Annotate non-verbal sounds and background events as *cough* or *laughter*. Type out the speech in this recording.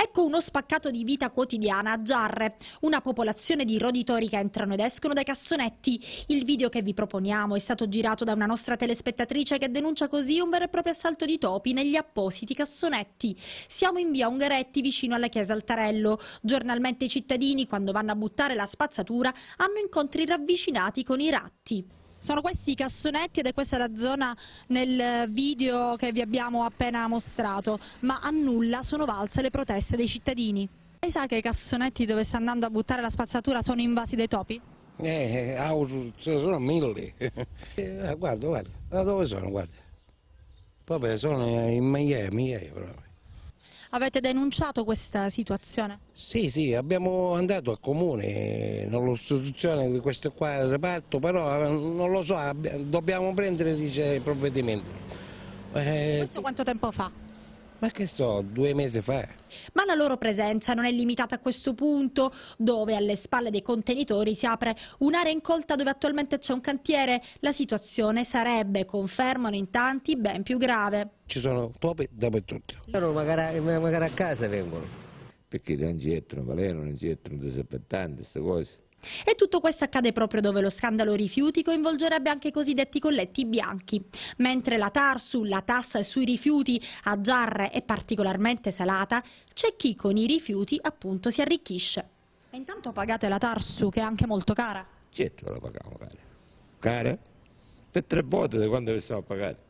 Ecco uno spaccato di vita quotidiana a Giarre, una popolazione di roditori che entrano ed escono dai cassonetti. Il video che vi proponiamo è stato girato da una nostra telespettatrice che denuncia così un vero e proprio assalto di topi negli appositi cassonetti. Siamo in via Ungaretti vicino alla chiesa Altarello. Giornalmente i cittadini, quando vanno a buttare la spazzatura, hanno incontri ravvicinati con i ratti. Sono questi i cassonetti ed è questa la zona nel video che vi abbiamo appena mostrato, ma a nulla sono valse le proteste dei cittadini. Lei sa che i cassonetti dove sta andando a buttare la spazzatura sono invasi dai topi? Eh, eh ah, sono mille. *laughs* Eh, guarda, guarda, guarda, dove sono, guarda. Vabbè, sono in migliaia, migliaia proprio. Avete denunciato questa situazione? Sì, sì, abbiamo andato al comune, non lo di questo qua reparto, però eh, non lo so, dobbiamo prendere dice, i provvedimenti. Eh, questo quanto tempo fa? Ma che so, due mesi fa. Ma la loro presenza non è limitata a questo punto, dove alle spalle dei contenitori si apre un'area incolta dove attualmente c'è un cantiere. La situazione sarebbe, confermano in tanti, ben più grave. Ci sono topi dappertutto. Loro magari, magari a casa vengono. Perché non gettano, valero, non gettano disappettanti, queste cose. E tutto questo accade proprio dove lo scandalo rifiuti coinvolgerebbe anche i cosiddetti colletti bianchi. Mentre la tarsu, la tassa sui rifiuti a giarre è particolarmente salata, c'è chi con i rifiuti appunto si arricchisce. E intanto pagate la Tarsu che è anche molto cara? Certo la paghiamo cara. Cara? Per tre volte da quando stavo a pagare.